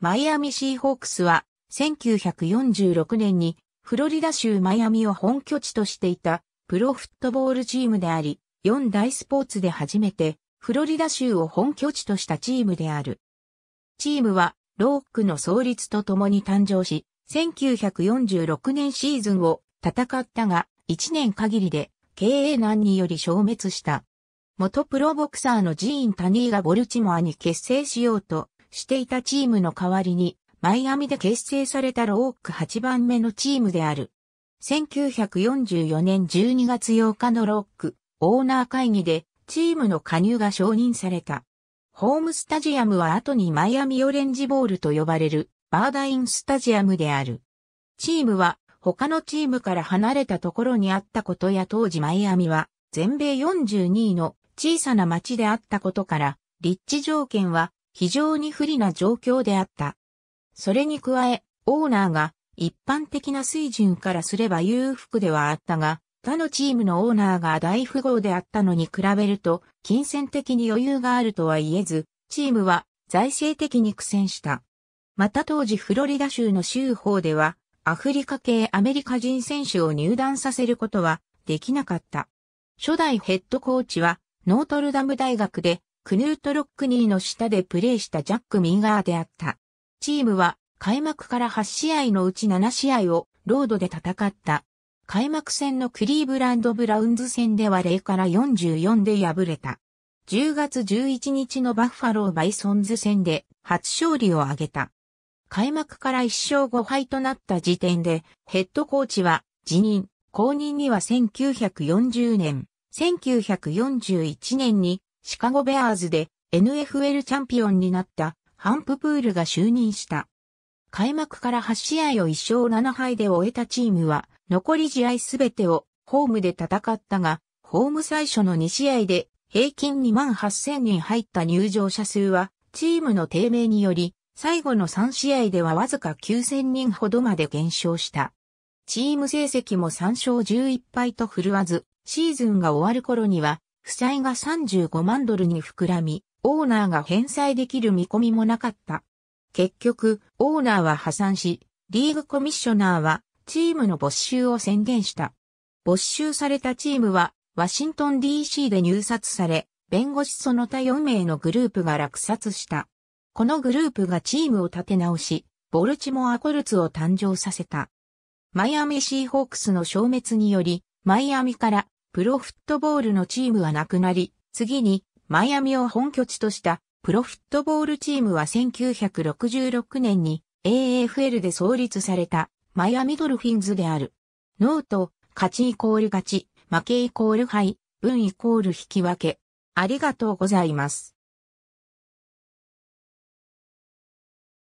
マイアミシーホークスは、1946年にフロリダ州マイアミを本拠地としていたプロフットボールチームであり、4大スポーツで初めてフロリダ州を本拠地としたチームである。チームはロークの創立とともに誕生し、1946年シーズンを戦ったが、1年限りで経営難により消滅した。元プロボクサーのジーン・タニーがボルチモアに結成しようとしていたチームの代わりに、マイアミで結成されたローク8番目のチームである。1944年12月8日のロック、オーナー会議で、チームの加入が承認された。ホームスタジアムは後にマイアミオレンジボールと呼ばれるバーダインスタジアムである。チームは他のチームから離れたところにあったことや当時マイアミは全米42位の小さな町であったことから立地条件は非常に不利な状況であった。それに加え、オーナーが一般的な水準からすれば裕福ではあったが、他のチームのオーナーが大富豪であったのに比べると、金銭的に余裕があるとは言えず、チームは財政的に苦戦した。また当時フロリダ州の州法では、アフリカ系アメリカ人選手を入団させることはできなかった。初代ヘッドコーチはノートルダム大学でクヌート・ロックニーの下でプレーしたジャック・ミンガーであった。チームは開幕から8試合のうち7試合をロードで戦った。開幕戦のクリーブランド・ブラウンズ戦では0から44で敗れた。10月11日のバッファロー・バイソンズ戦で初勝利を挙げた。開幕から1勝5敗となった時点でヘッドコーチは辞任、後任には1940年、1941年にシカゴベアーズで NFL チャンピオンになったハンププールが就任した。開幕から8試合を1勝7敗で終えたチームは、残り試合すべてをホームで戦ったが、ホーム最初の2試合で平均2万8000人入った入場者数は、チームの低迷により、最後の3試合ではわずか9000人ほどまで減少した。チーム成績も3勝11敗と振るわず、シーズンが終わる頃には負債が35万ドルに膨らみ、オーナーが返済できる見込みもなかった。結局、オーナーは破産し、リーグコミッショナーはチームの没収を宣言した。没収されたチームは、ワシントン DC で入札され、弁護士その他4名のグループが落札した。このグループがチームを立て直し、ボルチモアコルツを誕生させた。マイアミシーホークスの消滅により、マイアミからプロフットボールのチームはなくなり、次にマイアミを本拠地としたプロフットボールチームは1966年に AFL で創立されたマイアミドルフィンズである。ノート、勝ちイコール勝ち、負けイコール敗、分イコール引き分け。ありがとうございます。